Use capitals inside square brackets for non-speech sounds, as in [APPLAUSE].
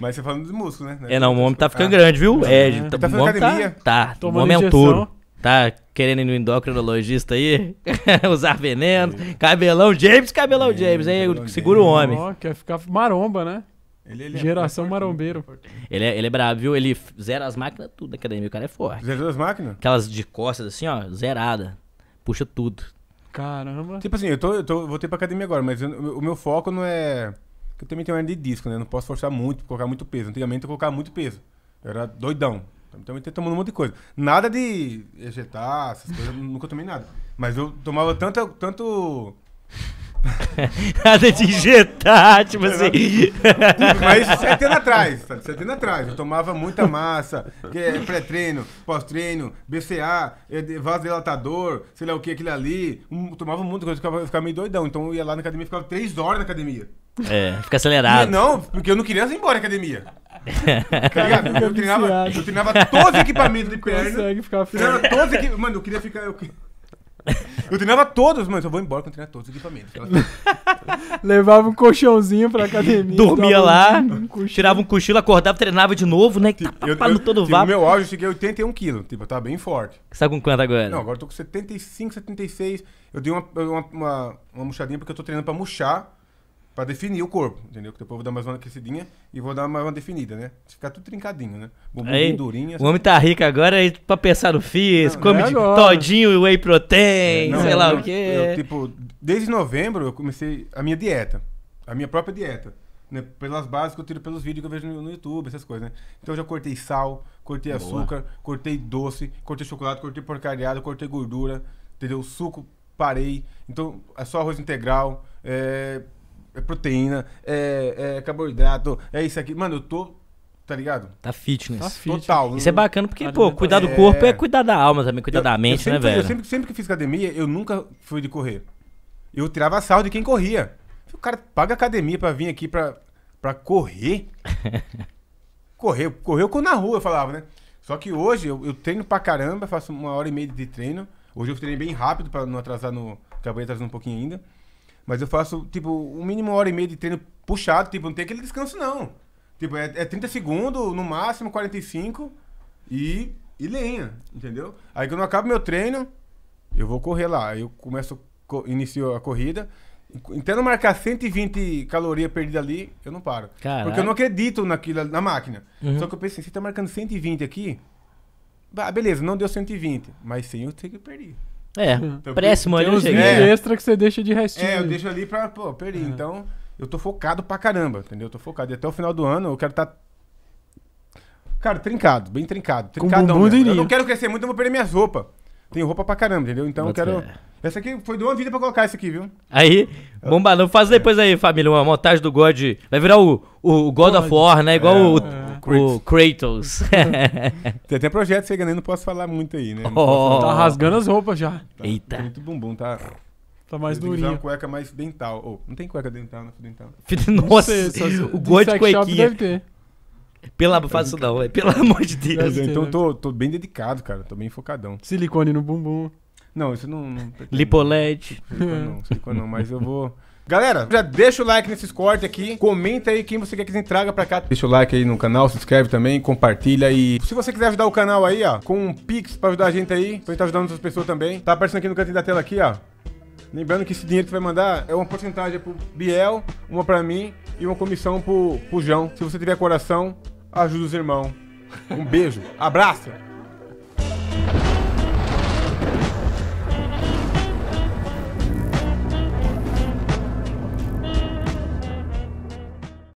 Mas você falando de músculo, né? É, não, o homem tá ficando ah. grande, viu? Tá, é, é. Tá, tá fazendo tá- academia. Tá, tá. o homem é um touro. Tá querendo ir no endocrinologista aí? [LAUGHS] Usar veneno. Cabelão James, cabelão é, James, hein? Cabelão segura James. o homem. Ó, quer ficar maromba, né? Ele, ele é Geração é marombeiro. Ele é, ele é brabo, viu? Ele zera as máquinas tudo da academia. O cara é forte. Zera as máquinas? Aquelas de costas assim, ó, zerada. Puxa tudo. Caramba. Tipo assim, eu, tô, eu tô, voltei pra academia agora, mas eu, o meu foco não é porque eu também tenho hernia de disco, né? Eu não posso forçar muito, colocar muito peso. Antigamente eu colocava muito peso. Eu era doidão. Então eu também tô tomando um monte de coisa. Nada de ejetar, essas coisas, nunca tomei nada. Mas eu tomava tanto. tanto... [LAUGHS] nada de injetar, tipo assim. Mas sete anos atrás, sabe? Sete anos atrás. Eu tomava muita massa, é pré-treino, pós-treino, BCA, é vasodilatador, sei lá o que, aquilo ali. Eu tomava muita coisa, eu ficava, eu ficava meio doidão. Então eu ia lá na academia ficava três horas na academia. É, fica acelerado. Não, porque eu não queria ir embora da academia. [LAUGHS] Tá eu, treinava, eu treinava todos os equipamentos de perna. Consegue ficar treinava todos Mano, eu queria ficar. Eu... eu treinava todos, mas eu vou embora quando treinar todos os equipamentos. Levava um colchãozinho pra academia. Dormia lá, um tirava um cochilo, acordava, treinava de novo, né? Tipo, eu, eu, todo tipo, meu auge eu cheguei a 81 quilos, tipo, eu tava bem forte. Você tá com quanto agora? Não, agora eu tô com 75, 76. Eu dei uma, uma, uma, uma murchadinha porque eu tô treinando pra murchar para definir o corpo, entendeu? Que depois eu vou dar mais uma aquecidinha e vou dar mais uma definida, né? Ficar tudo trincadinho, né? Bumbum aí, durinho. Assim. O homem tá rico agora aí pra pensar no físico, é come é de todinho e whey protein, é, não, sei lá o quê. Eu, tipo, desde novembro eu comecei a minha dieta, a minha própria dieta. Né, pelas bases que eu tiro pelos vídeos que eu vejo no, YouTube, essas coisas, né? Então eu já cortei sal, cortei Boa. açúcar, cortei doce, cortei chocolate, cortei porcariado, cortei gordura, entendeu? Suco, parei. Então é só arroz integral, é, é proteína, é, é carboidrato, é isso aqui. Mano, eu tô Tá ligado? Tá fitness. Tá Total. Isso é bacana porque, pô, cuidar do é. corpo é cuidar da alma também, cuidar eu, da mente, né, sempre, né, velho? Eu sempre, sempre que fiz academia, eu nunca fui de correr. Eu tirava sal de quem corria. O cara paga academia pra vir aqui pra, pra correr. [LAUGHS] correr. Correu com na rua, eu falava, né? Só que hoje eu, eu, treino pra caramba, faço uma hora e meia de treino. Hoje eu treinei bem rápido pra não atrasar no. Acabei atrasando um pouquinho ainda. Mas eu faço, tipo, um mínimo hora e meia de treino puxado, tipo, não tem aquele descanso, não. Tipo, é, é 30 segundos, no máximo 45 e, e lenha, entendeu? Aí quando eu acabo meu treino, eu vou correr lá. Eu começo, inicio a corrida. Tentando marcar 120 calorias perdidas ali, eu não paro. Caraca. Porque eu não acredito naquilo, na máquina. Uhum. Só que eu pensei, você tá marcando 120 aqui? Ah, beleza, não deu 120, mas sim eu sei que eu perdi. É, é, então, próximo ali eu É. extra que você deixa de restinho. É, eu deixo ali pra, pô, perdi. É. Então, eu tô focado pra caramba, entendeu? Eu tô focado. E até o final do ano eu quero estar. Tá... Cara, trincado, bem trincado. Trincadão. Com bumbum eu não quero crescer muito, eu vou perder minhas roupas. Tem roupa pra caramba, entendeu? Então eu quero. Fé. Essa aqui foi de uma vida pra colocar isso aqui, viu? Aí, bomba, não faz depois aí, família, uma montagem do God. Vai virar o, o God of War, né? Igual é, o, é. o, Kratos. [LAUGHS] Tem até projeto chegando aí, não posso falar muito aí, né? Oh. Tá rasgando as roupas já. Tá, Eita. Muito bumbum, tá. Tá mais durinho. Tem uma cueca mais dental. Oh, não tem cueca dental, né? [LAUGHS] não dental. Nossa, Nossa o God cueca. Deve ter não, pelo amor de Deus. então eu tô, tô bem dedicado, cara. Tô bem focadão. Silicone no bumbum. Não, isso não. não Lipolete. Silicone não, [LAUGHS] silicone não, mas eu vou. Galera, já deixa o like nesses cortes aqui. Comenta aí quem você quer que a traga pra cá. Deixa o like aí no canal, se inscreve também, compartilha. E se você quiser ajudar o canal aí, ó, com um pix pra ajudar a gente aí, pra gente tá ajudando outras pessoas também. Tá aparecendo aqui no cantinho da tela aqui, ó. Lembrando que esse dinheiro que você vai mandar é uma porcentagem pro Biel, uma pra mim e uma comissão pro, pro João. Se você tiver coração, ajuda os irmãos. Um beijo, abraço!